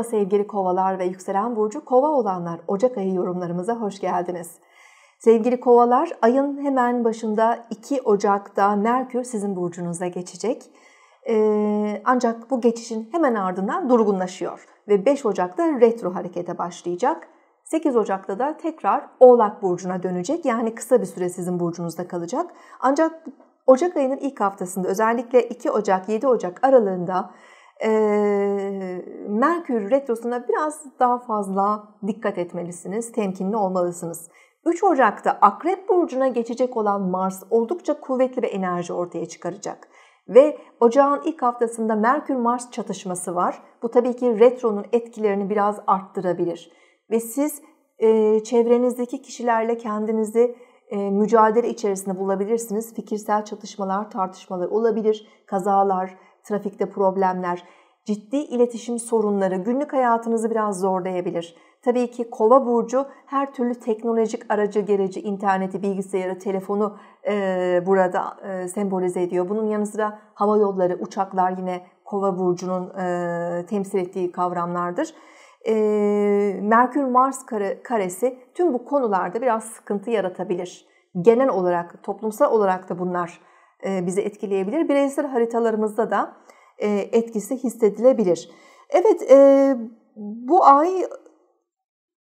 Merhaba sevgili kovalar ve yükselen burcu kova olanlar Ocak ayı yorumlarımıza hoş geldiniz. Sevgili kovalar ayın hemen başında 2 Ocak'ta Merkür sizin burcunuza geçecek. Ee, ancak bu geçişin hemen ardından durgunlaşıyor ve 5 Ocak'ta retro harekete başlayacak. 8 Ocak'ta da tekrar Oğlak Burcu'na dönecek. Yani kısa bir süre sizin burcunuzda kalacak. Ancak Ocak ayının ilk haftasında özellikle 2 Ocak 7 Ocak aralığında e, Merkür Retrosu'na biraz daha fazla dikkat etmelisiniz, temkinli olmalısınız. 3 Ocak'ta Akrep Burcu'na geçecek olan Mars oldukça kuvvetli bir enerji ortaya çıkaracak. Ve ocağın ilk haftasında Merkür-Mars çatışması var. Bu tabii ki retronun etkilerini biraz arttırabilir. Ve siz e, çevrenizdeki kişilerle kendinizi e, mücadele içerisinde bulabilirsiniz. Fikirsel çatışmalar, tartışmalar olabilir, kazalar, trafikte problemler, ciddi iletişim sorunları günlük hayatınızı biraz zorlayabilir. Tabii ki kova burcu her türlü teknolojik aracı gereci, interneti, bilgisayarı, telefonu e, burada e, sembolize ediyor. Bunun yanı sıra hava yolları, uçaklar yine kova burcunun e, temsil ettiği kavramlardır. E, Merkür-Mars karesi tüm bu konularda biraz sıkıntı yaratabilir. Genel olarak, toplumsal olarak da bunlar e, bizi etkileyebilir. Bireysel haritalarımızda da e, etkisi hissedilebilir. Evet e, bu ay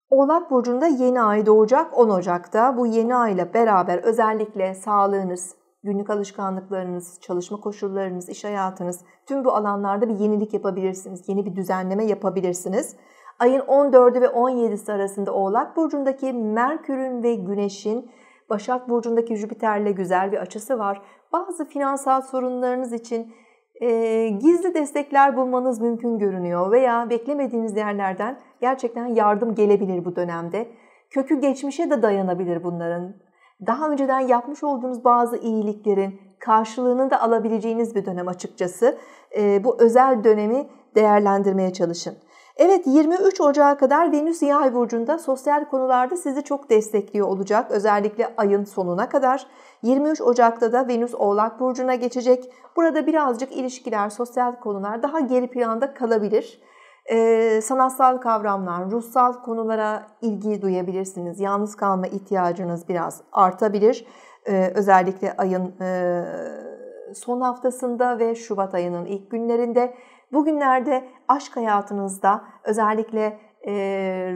Oğlak Burcu'nda yeni ay doğacak 10 Ocak'ta. Bu yeni ay ile beraber özellikle sağlığınız, günlük alışkanlıklarınız, çalışma koşullarınız, iş hayatınız tüm bu alanlarda bir yenilik yapabilirsiniz. Yeni bir düzenleme yapabilirsiniz. Ayın 14'ü ve 17'si arasında Oğlak Burcu'ndaki Merkür'ün ve Güneş'in Başak Burcu'ndaki Jüpiter'le güzel bir açısı var bazı finansal sorunlarınız için e, gizli destekler bulmanız mümkün görünüyor veya beklemediğiniz yerlerden gerçekten yardım gelebilir bu dönemde. Kökü geçmişe de dayanabilir bunların. Daha önceden yapmış olduğunuz bazı iyiliklerin karşılığını da alabileceğiniz bir dönem açıkçası. E, bu özel dönemi değerlendirmeye çalışın. Evet 23 Ocağı kadar Venüs Yay burcunda sosyal konularda sizi çok destekliyor olacak. Özellikle ayın sonuna kadar. 23 Ocak'ta da Venüs Oğlak burcuna geçecek. Burada birazcık ilişkiler, sosyal konular daha geri planda kalabilir. Ee, sanatsal kavramlar, ruhsal konulara ilgi duyabilirsiniz. Yalnız kalma ihtiyacınız biraz artabilir. Ee, özellikle ayın e, son haftasında ve Şubat ayının ilk günlerinde bugünlerde aşk hayatınızda özellikle e,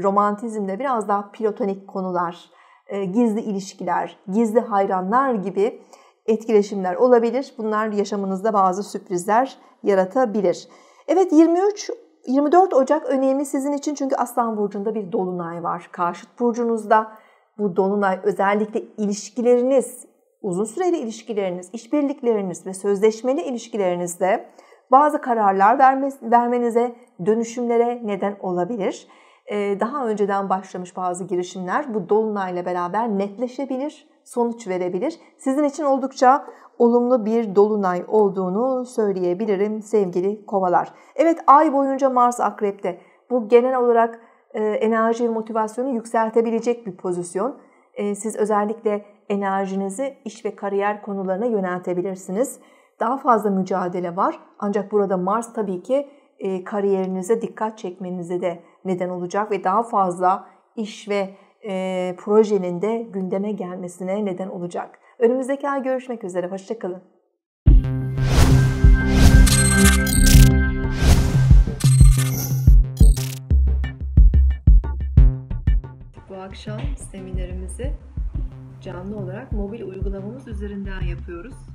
romantizmde biraz daha platonik konular, e, gizli ilişkiler, gizli hayranlar gibi etkileşimler olabilir. Bunlar yaşamınızda bazı sürprizler yaratabilir. Evet 23 24 Ocak önemli sizin için çünkü Aslan burcunda bir dolunay var. Karşıt burcunuzda bu dolunay özellikle ilişkileriniz, uzun süreli ilişkileriniz, işbirlikleriniz ve sözleşmeli ilişkilerinizde bazı kararlar vermenize, dönüşümlere neden olabilir. Ee, daha önceden başlamış bazı girişimler bu dolunayla beraber netleşebilir, sonuç verebilir. Sizin için oldukça olumlu bir dolunay olduğunu söyleyebilirim sevgili kovalar. Evet ay boyunca Mars akrepte. Bu genel olarak e, enerji ve motivasyonu yükseltebilecek bir pozisyon ee, siz özellikle enerjinizi iş ve kariyer konularına yöneltebilirsiniz. Daha fazla mücadele var ancak burada Mars tabii ki e, kariyerinize dikkat çekmenize de neden olacak ve daha fazla iş ve e, projenin de gündeme gelmesine neden olacak. Önümüzdeki ay görüşmek üzere, hoşçakalın. Bu akşam seminerimizi canlı olarak mobil uygulamamız üzerinden yapıyoruz.